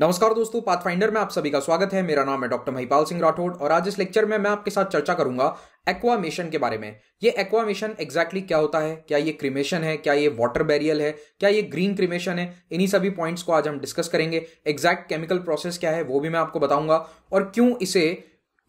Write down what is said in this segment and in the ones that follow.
नमस्कार दोस्तों पाथफाइंडर में आप सभी का स्वागत है मेरा नाम है डॉक्टर महिपाल सिंह राठौड़ और आज इस लेक्चर में मैं आपके साथ चर्चा करूंगा एक्वामेशन के बारे में ये एक्वामेशन एग्जैक्टली क्या होता है क्या ये क्रिमेशन है क्या ये वाटर बैरियल है क्या ये ग्रीन क्रिमेशन है इन्हीं सभी पॉइंट्स को आज हम डिस्कस करेंगे एग्जैक्ट केमिकल प्रोसेस क्या है वो भी मैं आपको बताऊंगा और क्यों इसे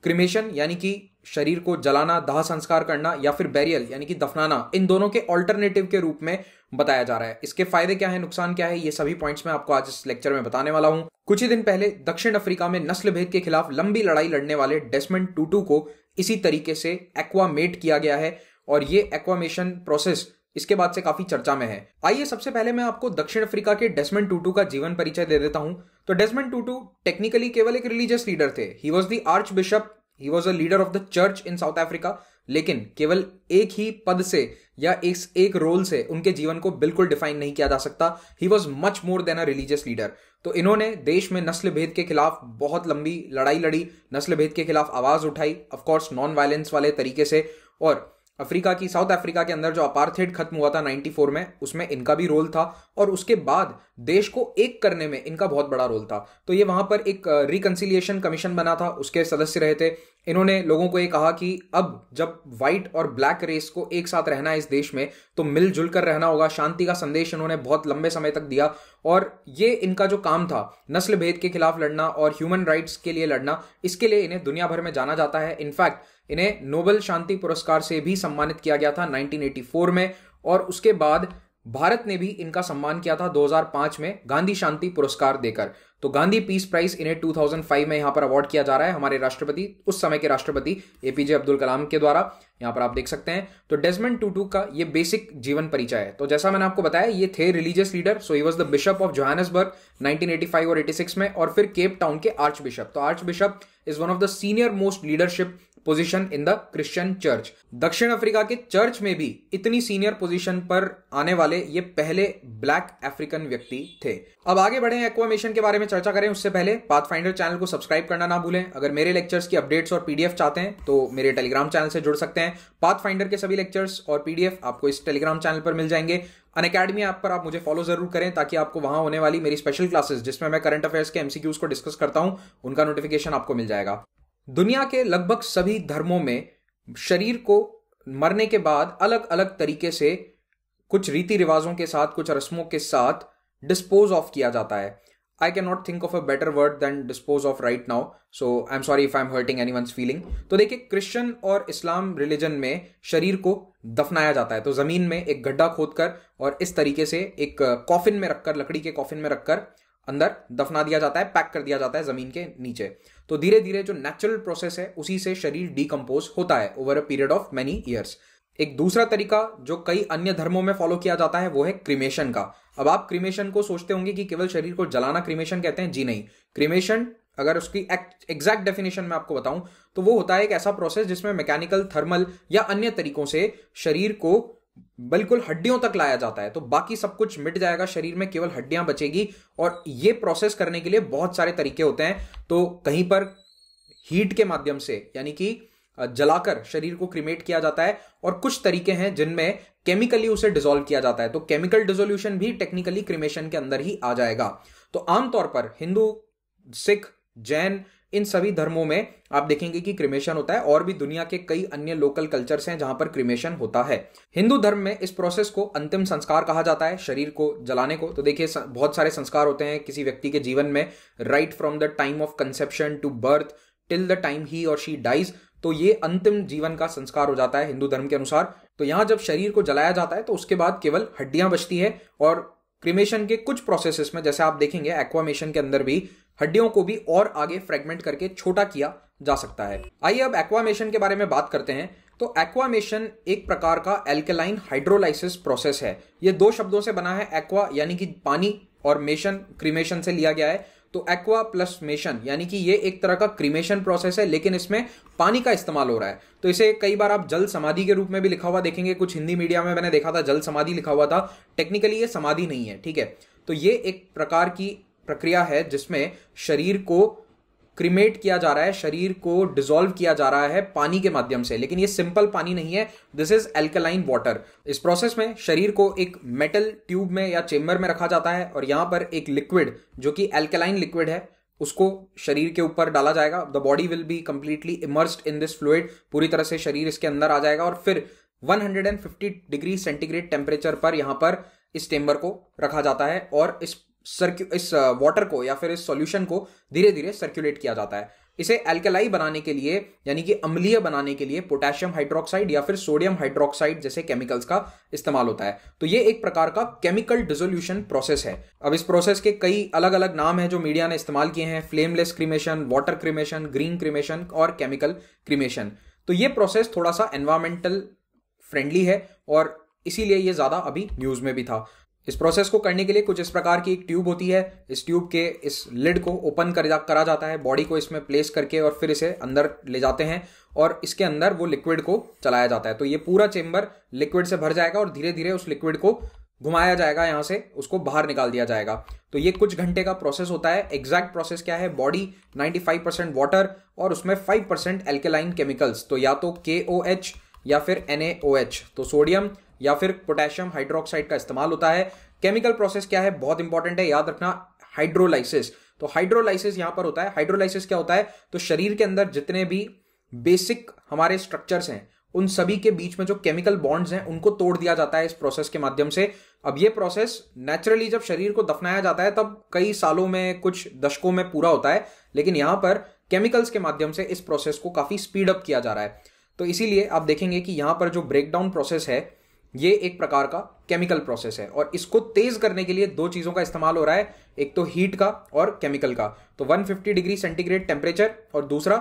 क्रिमेशन यानी कि शरीर को जलाना दाह संस्कार करना या फिर बैरियल यानी कि दफनाना इन दोनों के ऑल्टरनेटिव के रूप में बताया जा रहा है इसके फायदे क्या है नुकसान क्या है ये सभी पॉइंट्स मैं आपको आज इस लेक्चर में बताने वाला हूं कुछ ही दिन पहले दक्षिण अफ्रीका में नस्ल भेद के खिलाफ लंबी लड़ाई लड़ने वाले डेस्मेंट टूटू को इसी तरीके से एक्वामेट किया गया है और ये एक्वामेशन प्रोसेस इसके बाद से काफी चर्चा में है आइए सबसे पहले मैं आपको दक्षिण अफ्रीका के डेस्मेंट टूटू का जीवन परिचय दे देता हूं तो डेस्मेंट टूटू टेक्निकली केवल एक रिलीजियस लीडर थे he was the archbishop he was a leader of the church in South Africa लेकिन केवल एक ही पद से या इस एक रोल से उनके जीवन को बिल्कुल डिफाइन नहीं किया जा सकता he was much more than a religious leader तो इन्होंने देश में नस्ल भेद के खिलाफ बहुत लंबी लड़ाई लड़ी नस्ल भेद के खिलाफ आवाज उठाई ऑफकोर्स नॉन वायलेंस वाले तरीके से और अफ्रीका की साउथ अफ्रीका के अंदर जो अपारथेड खत्म हुआ था 94 में उसमें इनका भी रोल था और उसके बाद देश को एक करने में इनका बहुत बड़ा रोल था तो ये वहां पर एक रिकन्सिलियेशन uh, कमीशन बना था उसके सदस्य रहे थे इन्होंने लोगों को ये कहा कि अब जब व्हाइट और ब्लैक रेस को एक साथ रहना है इस देश में तो मिलजुल कर रहना होगा शांति का संदेश इन्होंने बहुत लंबे समय तक दिया और ये इनका जो काम था नस्ल भेद के खिलाफ लड़ना और ह्यूमन राइट्स के लिए लड़ना इसके लिए इन्हें दुनिया भर में जाना जाता है इनफैक्ट इन्हें नोबल शांति पुरस्कार से भी सम्मानित किया गया था 1984 में और उसके बाद भारत ने भी इनका सम्मान किया था 2005 में गांधी शांति पुरस्कार देकर तो गांधी पीस प्राइज इन्हें 2005 में यहां पर अवार्ड किया जा रहा है हमारे राष्ट्रपति उस समय के राष्ट्रपति एपीजे अब्दुल कलाम के द्वारा यहां पर आप देख सकते हैं तो डेजमेंट टूटू का ये बेसिक जीवन परिचय है तो जैसा मैंने आपको बताया ये थे religious leader so he was the bishop of Johannesburg nineteen और एटी में और फिर केप टाउन के आर्च बिशप तो archbishop is one of the senior most leadership position in the Christian church दक्षिण अफ्रीका के चर्च में भी इतनी सीनियर पोजीशन पर आने वाले ये पहले ब्लैक अफ्रीकन व्यक्ति थे अब आगे बढ़े एक्वामेशन के बारे में चर्चा करें उससे पहले पाथफाइंडर चैनल को सब्सक्राइब करना ना भूलें अगर मेरे लेक्चर्स की अपडेट्स और पीडीएफ चाहते हैं तो मेरे टेलीग्राम चैनल से जुड़ सकते हैं पाथफाइंडर के सभी लेक्चर्स और पीडीएफ आपको इस टेलीग्राम चैनल पर मिल जाएंगे अन अकेडमी ऐप पर आप मुझे फॉलो जरूर करें ताकि आपको वहां होने वाली मेरी स्पेशल क्लासेस जिसमें मैं करंट अफेयर्स के एमसीक्यूज को डिस्कस करता हूं उनका नोटिफिकेशन आपको मिल जाएगा दुनिया के लगभग सभी धर्मों में शरीर को मरने के बाद अलग अलग तरीके से कुछ रीति रिवाजों के साथ कुछ रस्मों के साथ डिस्पोज ऑफ किया जाता है I can not think of a better word than dispose of right now so I am sorry if I am hurting any feeling तो देखिए क्रिश्चियन और इस्लाम रिलीजन में शरीर को दफनाया जाता है तो जमीन में एक गड्ढा खोदकर और इस तरीके से एक कॉफिन में रखकर लकड़ी के कॉफिन में रखकर अंदर दफना दिया जाता है पैक कर दिया जाता है जमीन के नीचे तो धीरे धीरे जो नेचुरल प्रोसेस है उसी से शरीर डीकम्पोज होता है over a period of many years एक दूसरा तरीका जो कई अन्य धर्मों में फॉलो किया जाता है वो है क्रिमेशन का अब आप क्रिमेशन को सोचते होंगे कि केवल शरीर को जलाना क्रिमेशन कहते हैं जी नहीं क्रिमेशन अगर उसकी एग्जैक्ट डेफिनेशन में आपको बताऊं तो वो होता है एक ऐसा प्रोसेस जिसमें मैकेनिकल थर्मल या अन्य तरीकों से शरीर को बिल्कुल हड्डियों तक लाया जाता है तो बाकी सब कुछ मिट जाएगा शरीर में केवल हड्डियां बचेगी और ये प्रोसेस करने के लिए बहुत सारे तरीके होते हैं तो कहीं पर हीट के माध्यम से यानी कि जलाकर शरीर को क्रिमेट किया जाता है और कुछ तरीके हैं जिनमें केमिकली उसे डिजोल्व किया जाता है तो केमिकल डिजोल्यूशन भी टेक्निकली क्रिमेशन के अंदर ही आ जाएगा तो आमतौर पर हिंदू सिख जैन इन सभी धर्मों में आप देखेंगे कि क्रिमेशन होता है और भी दुनिया के कई अन्य लोकल कल्चर्स हैं जहां पर क्रिमेशन होता है हिंदू धर्म में इस प्रोसेस को अंतिम संस्कार कहा जाता है शरीर को जलाने को तो देखिए बहुत सारे संस्कार होते हैं किसी व्यक्ति के जीवन में right from the time of conception to birth till the time he और शी डाइज तो ये अंतिम जीवन का संस्कार हो जाता है हिंदू धर्म के अनुसार तो यहां जब शरीर को जलाया जाता है तो उसके बाद केवल हड्डियां बचती है और क्रिमेशन के कुछ प्रोसेसेस में जैसे आप देखेंगे एक्वामेशन के अंदर भी हड्डियों को भी और आगे फ्रेगमेंट करके छोटा किया जा सकता है आइए अब एक्वामेशन के बारे में बात करते हैं तो एक्वामेशन एक प्रकार का एल्केलाइन हाइड्रोलाइसिस प्रोसेस है ये दो शब्दों से बना है एक्वा यानी कि पानी और मेशन क्रीमेशन से लिया गया है तो एक्वा प्लस मेशन यानी कि ये एक तरह का क्रीमेशन प्रोसेस है लेकिन इसमें पानी का इस्तेमाल हो रहा है तो इसे कई बार आप जल समाधि के रूप में भी लिखा हुआ देखेंगे कुछ हिंदी मीडिया में मैंने देखा था जल समाधि लिखा हुआ था टेक्निकली ये समाधि नहीं है ठीक है तो ये एक प्रकार की प्रक्रिया है जिसमें शरीर को क्रिमेट किया जा रहा है शरीर को डिजोल्व किया जा रहा है पानी के माध्यम से लेकिन ये सिंपल पानी नहीं है दिस इज एल्कलाइन वाटर इस प्रोसेस में शरीर को एक मेटल ट्यूब में या चेम्बर में रखा जाता है और यहां पर एक लिक्विड जो कि एल्कलाइन लिक्विड है उसको शरीर के ऊपर डाला जाएगा the body will be completely immersed in this fluid पूरी तरह से शरीर इसके अंदर आ जाएगा और फिर 150 डिग्री सेंटीग्रेड टेम्परेचर पर यहां पर इस चेम्बर को रखा जाता है और इस सर्क्यू इस वाटर को या फिर इस सॉल्यूशन को धीरे धीरे सर्कुलेट किया जाता है इसे एल्कलाई बनाने के लिए यानी कि अम्लीय बनाने के लिए पोटेशियम हाइड्रोक्साइड या फिर सोडियम हाइड्रोक्साइड जैसे केमिकल्स का इस्तेमाल होता है तो ये एक प्रकार का केमिकल डिजोल्यूशन प्रोसेस है अब इस प्रोसेस के कई अलग अलग नाम है जो मीडिया ने इस्तेमाल किए हैं flameless cremation water cremation green cremation और केमिकल क्रीमेशन तो ये प्रोसेस थोड़ा सा एनवायरमेंटल फ्रेंडली है और इसीलिए ये ज़्यादा अभी न्यूज़ में भी था इस प्रोसेस को करने के लिए कुछ इस प्रकार की एक ट्यूब होती है इस ट्यूब के इस लिड को ओपन करा जाता है बॉडी को इसमें प्लेस करके और फिर इसे अंदर ले जाते हैं और इसके अंदर वो लिक्विड को चलाया जाता है तो ये पूरा चेम्बर लिक्विड से भर जाएगा और धीरे धीरे उस लिक्विड को घुमाया जाएगा यहाँ से उसको बाहर निकाल दिया जाएगा तो ये कुछ घंटे का प्रोसेस होता है एग्जैक्ट प्रोसेस क्या है बॉडी 95% परसेंट वाटर और उसमें 5% परसेंट एल्केलाइन केमिकल्स तो या तो के या फिर एन तो सोडियम या फिर पोटेशियम हाइड्रोक्साइड का इस्तेमाल होता है केमिकल प्रोसेस क्या है बहुत इंपॉर्टेंट है याद रखना हाइड्रोलाइसिस तो हाइड्रोलाइसिस यहां पर होता है हाइड्रोलाइसिस क्या होता है तो शरीर के अंदर जितने भी बेसिक हमारे स्ट्रक्चर्स हैं उन सभी के बीच में जो केमिकल बॉन्ड्स हैं उनको तोड़ दिया जाता है इस प्रोसेस के माध्यम से अब ये प्रोसेस नेचुरली जब शरीर को दफनाया जाता है तब कई सालों में कुछ दशकों में पूरा होता है लेकिन यहां पर केमिकल्स के माध्यम से इस प्रोसेस को काफी स्पीड अप किया जा रहा है तो इसीलिए आप देखेंगे कि यहां पर जो ब्रेकडाउन प्रोसेस है ये एक प्रकार का केमिकल प्रोसेस है और इसको तेज करने के लिए दो चीजों का इस्तेमाल हो रहा है एक तो हीट का और केमिकल का तो 150 डिग्री सेंटीग्रेड टेम्परेचर और दूसरा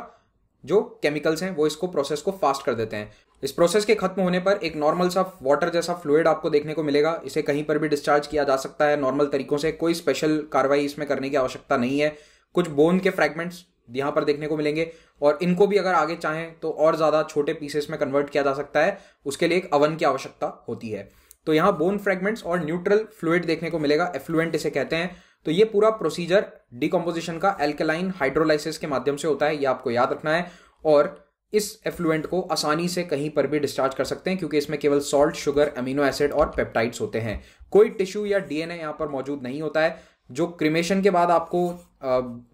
जो केमिकल्स हैं वो इसको प्रोसेस को फास्ट कर देते हैं इस प्रोसेस के खत्म होने पर एक नॉर्मल सा वाटर जैसा फ्लूड आपको देखने को मिलेगा इसे कहीं पर भी डिस्चार्ज किया जा सकता है नॉर्मल तरीकों से कोई स्पेशल कार्रवाई इसमें करने की आवश्यकता नहीं है कुछ बोन के फ्रैगमेंट्स यहाँ पर देखने को मिलेंगे और इनको भी अगर आगे चाहें तो और ज़्यादा छोटे पीसेस में कन्वर्ट किया जा सकता है उसके लिए एक अवन की आवश्यकता होती है तो यहाँ बोन फ्रेगमेंट्स और न्यूट्रल फ्लूड देखने को मिलेगा एफ्लुएंट इसे कहते हैं तो ये पूरा प्रोसीजर डिकम्पोजिशन का एल्केलाइन हाइड्रोलाइसिस के माध्यम से होता है ये आपको याद रखना है और इस एफ्लुएंट को आसानी से कहीं पर भी डिस्चार्ज कर सकते हैं क्योंकि इसमें केवल सॉल्ट शुगर अमीनो एसिड और पेप्टाइड्स होते हैं कोई टिश्यू या डीएनए यहां पर मौजूद नहीं होता है जो क्रिमेशन के बाद आपको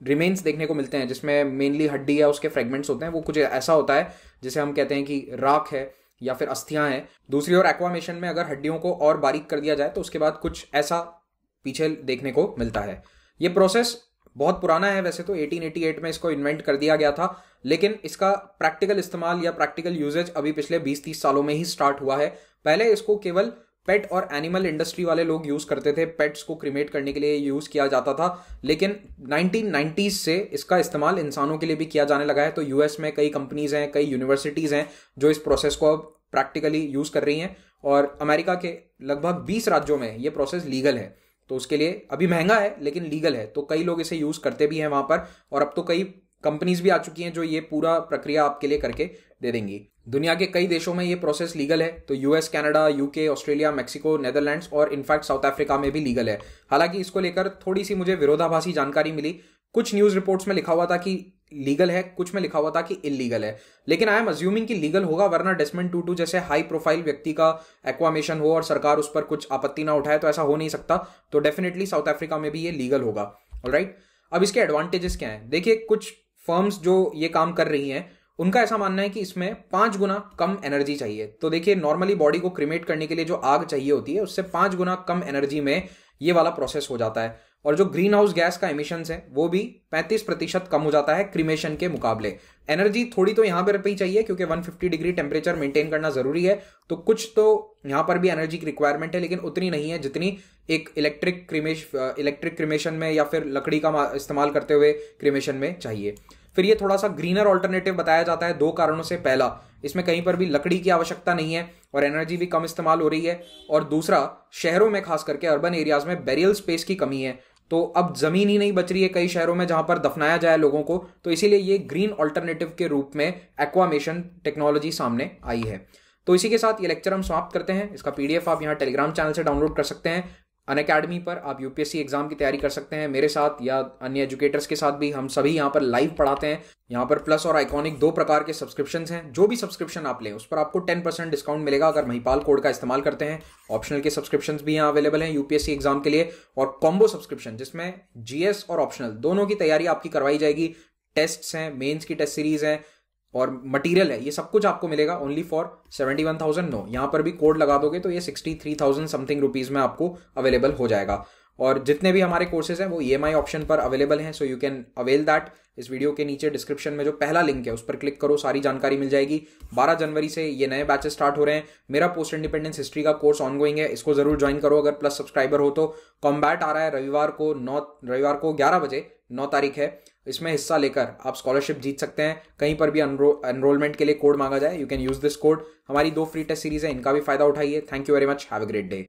रिमेन्स uh, देखने को मिलते हैं जिसमें मेनली हड्डी या उसके फ्रेगमेंट्स होते हैं वो कुछ ऐसा होता है जिसे हम कहते हैं कि राख है या फिर अस्थियां हैं दूसरी ओर एक्वामेशन में अगर हड्डियों को और बारीक कर दिया जाए तो उसके बाद कुछ ऐसा पीछे देखने को मिलता है ये प्रोसेस बहुत पुराना है वैसे तो 1888 में इसको इन्वेंट कर दिया गया था लेकिन इसका प्रैक्टिकल इस्तेमाल या प्रैक्टिकल यूजेज अभी पिछले 20-30 सालों में ही स्टार्ट हुआ है पहले इसको केवल पेट और एनिमल इंडस्ट्री वाले लोग यूज करते थे पेट्स को क्रिमेट करने के लिए यूज किया जाता था लेकिन 1990s से इसका इस्तेमाल इंसानों के लिए भी किया जाने लगा है तो यूएस में कई कंपनीज हैं कई यूनिवर्सिटीज हैं जो इस प्रोसेस को अब प्रैक्टिकली यूज कर रही हैं और अमेरिका के लगभग 20 राज्यों में ये प्रोसेस लीगल है तो उसके लिए अभी महंगा है लेकिन लीगल है तो कई लोग इसे यूज करते भी हैं वहां पर और अब तो कई कंपनीज भी आ चुकी हैं जो ये पूरा प्रक्रिया आपके लिए करके दे देंगी दुनिया के कई देशों में ये प्रोसेस लीगल है तो US Canada UK Australia Mexico Netherlands और इनफैक्ट साउथ अफ्रीका में भी लीगल है हालांकि इसको लेकर थोड़ी सी मुझे विरोधाभासी जानकारी मिली कुछ न्यूज रिपोर्ट्स में लिखा हुआ था कि लीगल है कुछ में लिखा हुआ था कि इलीगल है लेकिन आई एम अज्यूमिंग कि लीगल होगा वरना डेस्मेंट टू टू जैसे हाई प्रोफाइल व्यक्ति का एक्वामेशन हो और सरकार उस पर कुछ आपत्ति ना उठाए तो ऐसा हो नहीं सकता तो डेफिनेटली साउथ अफ्रीका में भी ये लीगल होगा राइट अब इसके एडवांटेजेस क्या हैं देखिए कुछ फर्म्स जो ये काम कर रही हैं उनका ऐसा मानना है कि इसमें पांच गुना कम एनर्जी चाहिए तो देखिए नॉर्मली बॉडी को क्रिमेट करने के लिए जो आग चाहिए होती है उससे पांच गुना कम एनर्जी में ये वाला प्रोसेस हो जाता है और जो ग्रीन हाउस गैस का एमिशन है वो भी 35 प्रतिशत कम हो जाता है क्रिमेशन के मुकाबले एनर्जी थोड़ी तो यहां पर ही चाहिए क्योंकि 150 डिग्री टेम्परेचर मेंटेन करना जरूरी है तो कुछ तो यहां पर भी एनर्जी की रिक्वायरमेंट है लेकिन उतनी नहीं है जितनी एक इलेक्ट्रिक क्रिमेश इलेक्ट्रिक क्रिमेशन में या फिर लकड़ी का इस्तेमाल करते हुए क्रिमेशन में चाहिए फिर ये थोड़ा सा ग्रीनर ऑल्टरनेटिव बताया जाता है दो कारणों से पहला इसमें कहीं पर भी लकड़ी की आवश्यकता नहीं है और एनर्जी भी कम इस्तेमाल हो रही है और दूसरा शहरों में खास करके अर्बन एरियाज में बेरियल स्पेस की कमी है तो अब जमीन ही नहीं बच रही है कई शहरों में जहां पर दफनाया जाए लोगों को तो इसीलिए ये ग्रीन ऑल्टरनेटिव के रूप में एक्वामेशन टेक्नोलॉजी सामने आई है तो इसी के साथ ये लेक्चर हम समाप्त करते हैं इसका पीडीएफ आप यहाँ टेलीग्राम चैनल से डाउनलोड कर सकते हैं अन अकेडमी पर आप यूपीएससी एग्जाम की तैयारी कर सकते हैं मेरे साथ या अन्य एजुकेटर्स के साथ भी हम सभी यहाँ पर लाइव पढ़ाते हैं यहाँ पर प्लस और आइकॉनिक दो प्रकार के सब्सक्रिप्शन हैं जो भी सब्सक्रिप्शन आप लें उस पर आपको टेन परसेंट डिस्काउंट मिलेगा अगर महिपाल कोड का इस्तेमाल करते हैं ऑप्शनल के सब्सक्रिप्शन भी यहाँ अवेलेबल हैं यूपीएससी एग्जाम के लिए और कॉम्बो सब्सक्रिप्शन जिसमें जीएस और ऑप्शनल दोनों की तैयारी आपकी करवाई जाएगी टेस्ट्स हैं मेन्स की टेस्ट सीरीज हैं और मटेरियल है ये सब कुछ आपको मिलेगा only for seventy one thousand no यहाँ पर भी कोड लगा दोगे तो ये sixty three thousand something rupees में आपको अवेलेबल हो जाएगा और जितने भी हमारे कोर्सेज हैं वो ई एम आई ऑप्शन पर अवेलेबल हैं so you can avail that इस वीडियो के नीचे डिस्क्रिप्शन में जो पहला लिंक है उस पर क्लिक करो सारी जानकारी मिल जाएगी 12 जनवरी से ये नए बैचेस स्टार्ट हो रहे हैं मेरा पोस्ट इंडिपेंडेंस हिस्ट्री का कोर्स ऑनगोइंग है इसको जरूर ज्वाइन करो अगर प्लस सब्सक्राइबर हो तो कॉम्बैट आ रहा है रविवार को नौ रविवार को ग्यारह बजे नौ तारीख है इसमें हिस्सा लेकर आप स्कॉलरशिप जीत सकते हैं कहीं पर भी एनरोलमेंट के लिए कोड मांगा जाए you can use this code हमारी दो फ्री टेस्ट सीरीज है इनका भी फायदा उठाइए thank you very much have a great day